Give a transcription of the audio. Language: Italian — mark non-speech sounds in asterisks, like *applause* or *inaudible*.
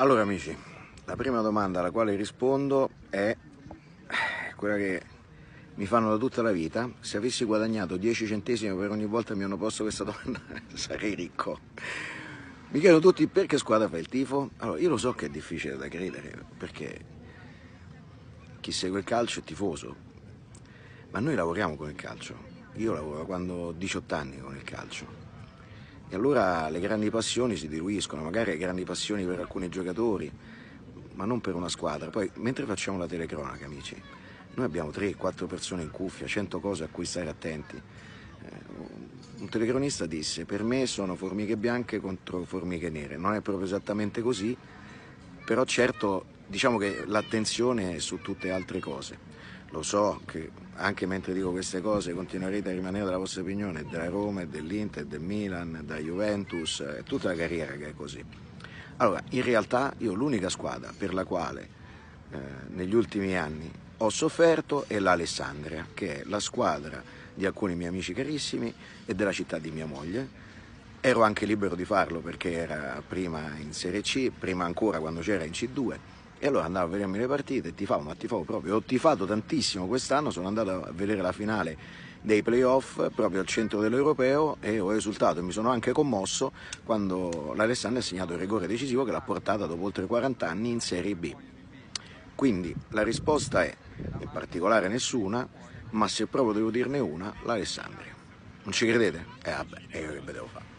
Allora amici, la prima domanda alla quale rispondo è eh, quella che mi fanno da tutta la vita, se avessi guadagnato 10 centesimi per ogni volta che mi hanno posto questa domanda *laughs* sarei ricco. Mi chiedono tutti perché squadra fa il tifo? Allora, io lo so che è difficile da credere, perché chi segue il calcio è tifoso, ma noi lavoriamo con il calcio. Io lavoro quando ho 18 anni con il calcio e allora le grandi passioni si diluiscono, magari grandi passioni per alcuni giocatori, ma non per una squadra. Poi, mentre facciamo la telecronaca, amici, noi abbiamo 3-4 persone in cuffia, 100 cose a cui stare attenti. Eh, un telecronista disse, per me sono formiche bianche contro formiche nere. Non è proprio esattamente così, però certo diciamo che l'attenzione è su tutte altre cose. Lo so che anche mentre dico queste cose continuerete a rimanere della vostra opinione, della Roma, dell'Inter, del Milan, da Juventus, è eh, tutta la carriera che è così. Allora, in realtà io l'unica squadra per la quale eh, negli ultimi anni ho sofferto è l'Alessandria, che è la squadra di alcuni miei amici carissimi e della città di mia moglie. Ero anche libero di farlo perché era prima in Serie C, prima ancora quando c'era in C2 e allora andavo a vedermi le partite, e ti favo, ma ti favo proprio. Ho tifato tantissimo quest'anno, sono andato a vedere la finale dei playoff proprio al centro dell'Europeo e ho esultato. e Mi sono anche commosso quando l'Alessandria ha segnato il rigore decisivo che l'ha portata dopo oltre 40 anni in Serie B. Quindi la risposta è, in particolare nessuna, ma se proprio devo dirne una, l'Alessandria. Non ci credete? E eh, vabbè, e io che devo fare?